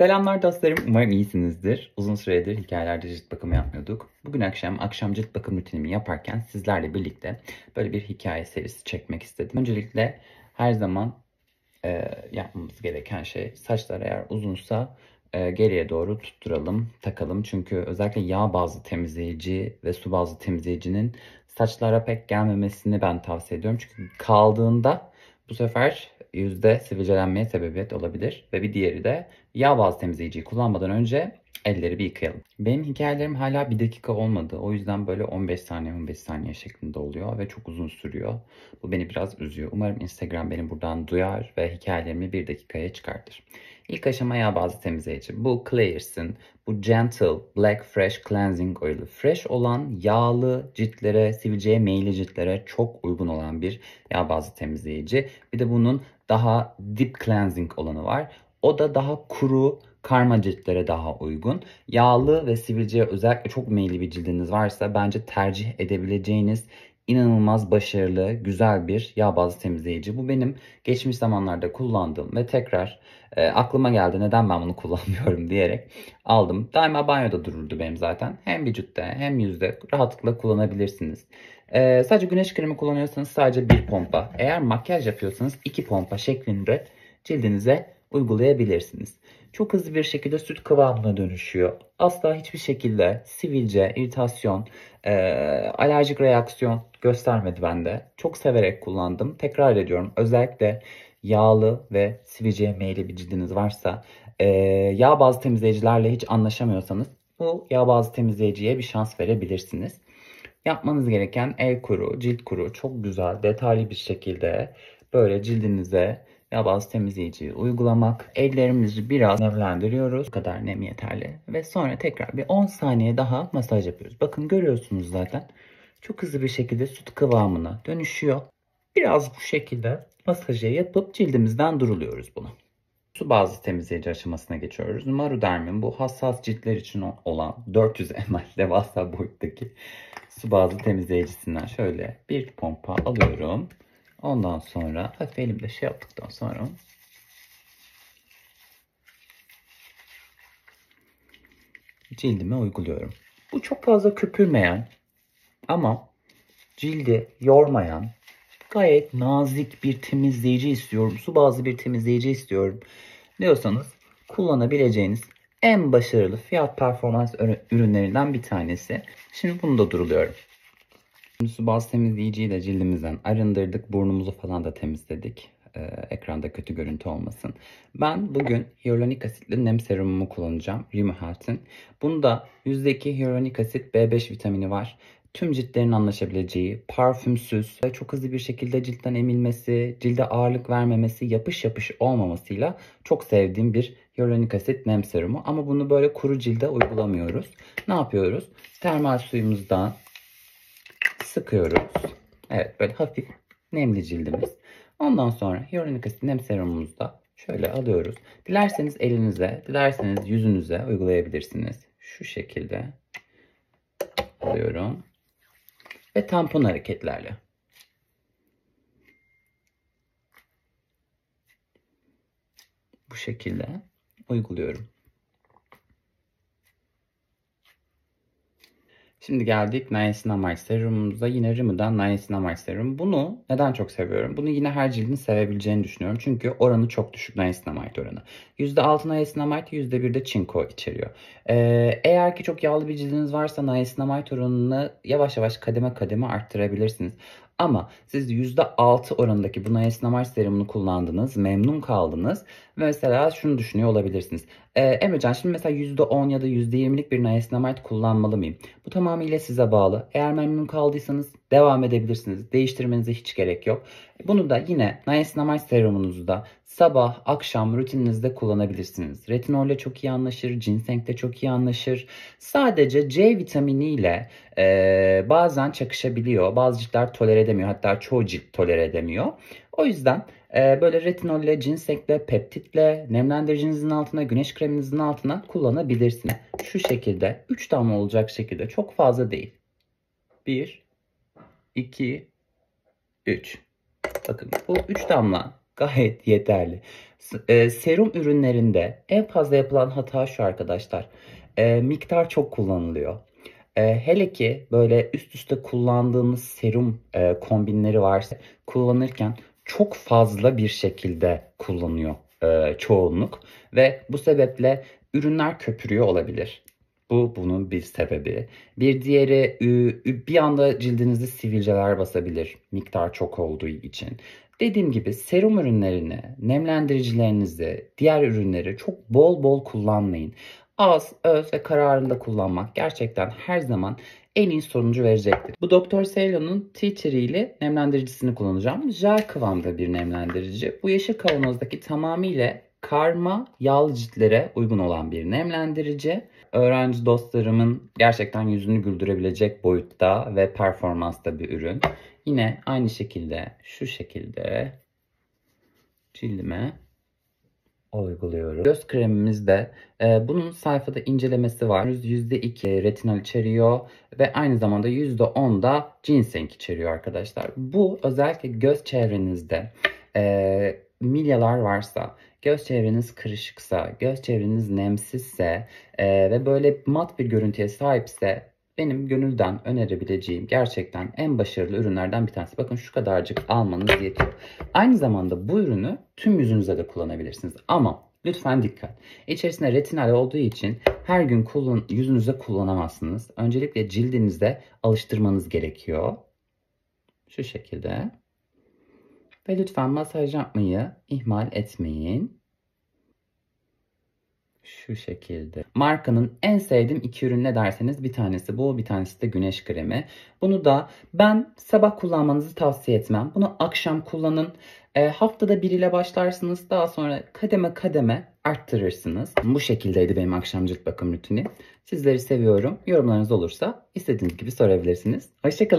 Selamlar dostlarım. Umarım iyisinizdir. Uzun süredir hikayelerde cilt bakımı yapmıyorduk. Bugün akşam akşam cilt bakım rutinimi yaparken sizlerle birlikte böyle bir hikaye serisi çekmek istedim. Öncelikle her zaman e, yapmamız gereken şey saçlar eğer uzunsa e, geriye doğru tutturalım, takalım. Çünkü özellikle yağ bazlı temizleyici ve su bazlı temizleyicinin saçlara pek gelmemesini ben tavsiye ediyorum. Çünkü kaldığında bu sefer yüzde sivilcelenmeye sebebiyet olabilir. Ve bir diğeri de yağ bazlı temizleyiciyi kullanmadan önce elleri bir yıkayalım. Benim hikayelerim hala bir dakika olmadı. O yüzden böyle 15 saniye 15 saniye şeklinde oluyor ve çok uzun sürüyor. Bu beni biraz üzüyor. Umarım Instagram beni buradan duyar ve hikayelerimi bir dakikaya çıkartır. İlk aşama yağ bazı temizleyici. Bu Claire's'in bu Gentle Black Fresh Cleansing Oil'ı. Fresh olan yağlı ciltlere, sivilceye meyilli ciltlere çok uygun olan bir yağ bazı temizleyici. Bir de bunun daha deep cleansing olanı var. O da daha kuru, karma ciltlere daha uygun. Yağlı ve sivilceye özellikle çok meyilli bir cildiniz varsa bence tercih edebileceğiniz inanılmaz başarılı, güzel bir yağ bazlı temizleyici. Bu benim geçmiş zamanlarda kullandığım ve tekrar e, aklıma geldi neden ben bunu kullanmıyorum diyerek aldım. Daima banyoda dururdu benim zaten. Hem vücutta hem yüzde rahatlıkla kullanabilirsiniz. E, sadece güneş kremi kullanıyorsanız sadece bir pompa. Eğer makyaj yapıyorsanız iki pompa şeklinde cildinize uygulayabilirsiniz. Çok hızlı bir şekilde süt kıvamına dönüşüyor. Asla hiçbir şekilde sivilce, iritasyon, e, alerjik reaksiyon göstermedi bende. Çok severek kullandım. Tekrar ediyorum özellikle yağlı ve sivilce meyilli bir cildiniz varsa, e, yağ bazı temizleyicilerle hiç anlaşamıyorsanız bu yağ bazı temizleyiciye bir şans verebilirsiniz. Yapmanız gereken el kuru, cilt kuru çok güzel, detaylı bir şekilde böyle cildinize ve bazı temizleyiciyi uygulamak. Ellerimizi biraz nemlendiriyoruz. Bu kadar nem yeterli. Ve sonra tekrar bir 10 saniye daha masaj yapıyoruz. Bakın görüyorsunuz zaten. Çok hızlı bir şekilde süt kıvamına dönüşüyor. Biraz bu şekilde masajı yapıp cildimizden duruluyoruz bunu. Su bazlı temizleyici aşamasına geçiyoruz. Maruderm'in bu hassas ciltler için olan 400 ml devasa boyuttaki su bazlı temizleyicisinden şöyle bir pompa alıyorum. Ondan sonra hafif elimde şey yaptıktan sonra cildime uyguluyorum. Bu çok fazla köpürmeyen ama cildi yormayan gayet nazik bir temizleyici istiyorum. Su bazlı bir temizleyici istiyorum diyorsanız kullanabileceğiniz en başarılı fiyat performans ürünlerinden bir tanesi. Şimdi bunu da duruluyorum. Şimdi su baz temizleyiciyi de cildimizden arındırdık. Burnumuzu falan da temizledik. Ee, ekranda kötü görüntü olmasın. Ben bugün hyaluronik asitli nem serumumu kullanacağım. Rimahalt'in. Bunda yüzdeki hyaluronik asit B5 vitamini var tüm ciltlerin anlaşabileceği, parfümsüz ve çok hızlı bir şekilde ciltten emilmesi, cilde ağırlık vermemesi, yapış yapış olmamasıyla çok sevdiğim bir hyaluronik asit nem serumu. Ama bunu böyle kuru cilde uygulamıyoruz. Ne yapıyoruz? Termal suyumuzdan sıkıyoruz. Evet böyle hafif nemli cildimiz. Ondan sonra hyaluronik asit nem serumumuzu da şöyle alıyoruz. Dilerseniz elinize, dilerseniz yüzünüze uygulayabilirsiniz. Şu şekilde alıyorum. Ve tampon hareketlerle. Bu şekilde uyguluyorum. Şimdi geldik niacinamide serumumuza. Yine Rimü'den niacinamide serum. Bunu neden çok seviyorum? Bunu yine her cildin sevebileceğini düşünüyorum. Çünkü oranı çok düşük niacinamide oranı. %6 niacinamide, %1 de çinko içeriyor. Ee, eğer ki çok yağlı bir cildiniz varsa niacinamide oranını yavaş yavaş kademe kademe arttırabilirsiniz. Ama siz %6 oranındaki bu niacinamide serumunu kullandınız, memnun kaldınız Mesela şunu düşünüyor olabilirsiniz. Ee, Emrecan şimdi mesela %10 ya da %20'lik bir niacinamide kullanmalı mıyım? Bu tamamıyla size bağlı. Eğer memnun kaldıysanız devam edebilirsiniz. Değiştirmenize hiç gerek yok. E, bunu da yine niacinamide serumunuzu da sabah, akşam rutininizde kullanabilirsiniz. Retinolle çok iyi anlaşır, ginsengle çok iyi anlaşır. Sadece C vitaminiyle e, bazen çakışabiliyor. Bazı ciltler tolere edemiyor. Hatta çoğu cilt tolere edemiyor. O yüzden e, böyle retinolle, cinsekle, peptitle, nemlendiricinizin altına, güneş kreminizin altına kullanabilirsiniz. Şu şekilde 3 damla olacak şekilde çok fazla değil. 1, 2, 3. Bakın bu 3 damla gayet yeterli. E, serum ürünlerinde en fazla yapılan hata şu arkadaşlar. E, miktar çok kullanılıyor. E, hele ki böyle üst üste kullandığınız serum e, kombinleri varsa kullanırken çok fazla bir şekilde kullanıyor e, çoğunluk ve bu sebeple ürünler köpürüyor olabilir. Bu bunun bir sebebi. Bir diğeri bir anda cildinizi sivilceler basabilir miktar çok olduğu için. Dediğim gibi serum ürünlerini, nemlendiricilerinizi, diğer ürünleri çok bol bol kullanmayın az, öz ve kararında kullanmak gerçekten her zaman en iyi sonucu verecektir. Bu Dr. Ceylon'un Tea Tree ile nemlendiricisini kullanacağım. Jel kıvamda bir nemlendirici. Bu yeşil kavanozdaki tamamıyla karma yağlı ciltlere uygun olan bir nemlendirici. Öğrenci dostlarımın gerçekten yüzünü güldürebilecek boyutta ve performansta bir ürün. Yine aynı şekilde şu şekilde cildime uyguluyoruz. Göz kremimiz de e, bunun sayfada incelemesi var. %2 retinol içeriyor ve aynı zamanda %10 da ginseng içeriyor arkadaşlar. Bu özellikle göz çevrenizde e, milyalar varsa, göz çevreniz kırışıksa, göz çevreniz nemsizse e, ve böyle mat bir görüntüye sahipse benim gönülden önerebileceğim gerçekten en başarılı ürünlerden bir tanesi. Bakın şu kadarcık almanız yetiyor. Aynı zamanda bu ürünü tüm yüzünüze de kullanabilirsiniz. Ama Lütfen dikkat. İçerisinde retinal olduğu için her gün kullan, yüzünüze kullanamazsınız. Öncelikle cildinize alıştırmanız gerekiyor. Şu şekilde. Ve lütfen masaj yapmayı ihmal etmeyin şu şekilde. Markanın en sevdiğim iki ürünü ne derseniz bir tanesi bu, bir tanesi de güneş kremi. Bunu da ben sabah kullanmanızı tavsiye etmem. Bunu akşam kullanın. E, haftada bir ile başlarsınız. Daha sonra kademe kademe arttırırsınız. Bu şekildeydi benim akşam cilt bakım rutini. Sizleri seviyorum. Yorumlarınız olursa istediğiniz gibi sorabilirsiniz. Hoşçakalın.